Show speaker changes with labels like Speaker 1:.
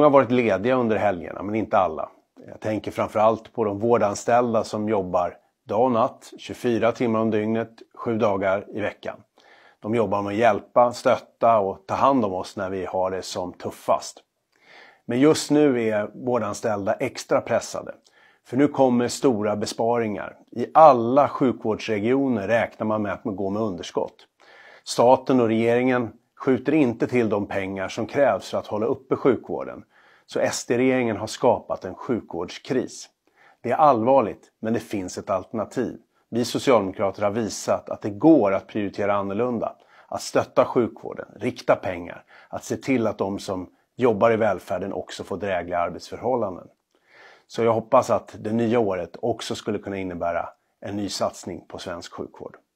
Speaker 1: Många har varit lediga under helgerna, men inte alla. Jag tänker framförallt på de vårdanställda som jobbar dag och natt, 24 timmar om dygnet, 7 dagar i veckan. De jobbar med att hjälpa, stötta och ta hand om oss när vi har det som tuffast. Men just nu är vårdanställda extra pressade. För nu kommer stora besparingar. I alla sjukvårdsregioner räknar man med att man går med underskott. Staten och regeringen skjuter inte till de pengar som krävs för att hålla uppe sjukvården. Så SD-regeringen har skapat en sjukvårdskris. Det är allvarligt, men det finns ett alternativ. Vi socialdemokrater har visat att det går att prioritera annorlunda. Att stötta sjukvården, rikta pengar, att se till att de som jobbar i välfärden också får drägliga arbetsförhållanden. Så jag hoppas att det nya året också skulle kunna innebära en ny satsning på svensk sjukvård.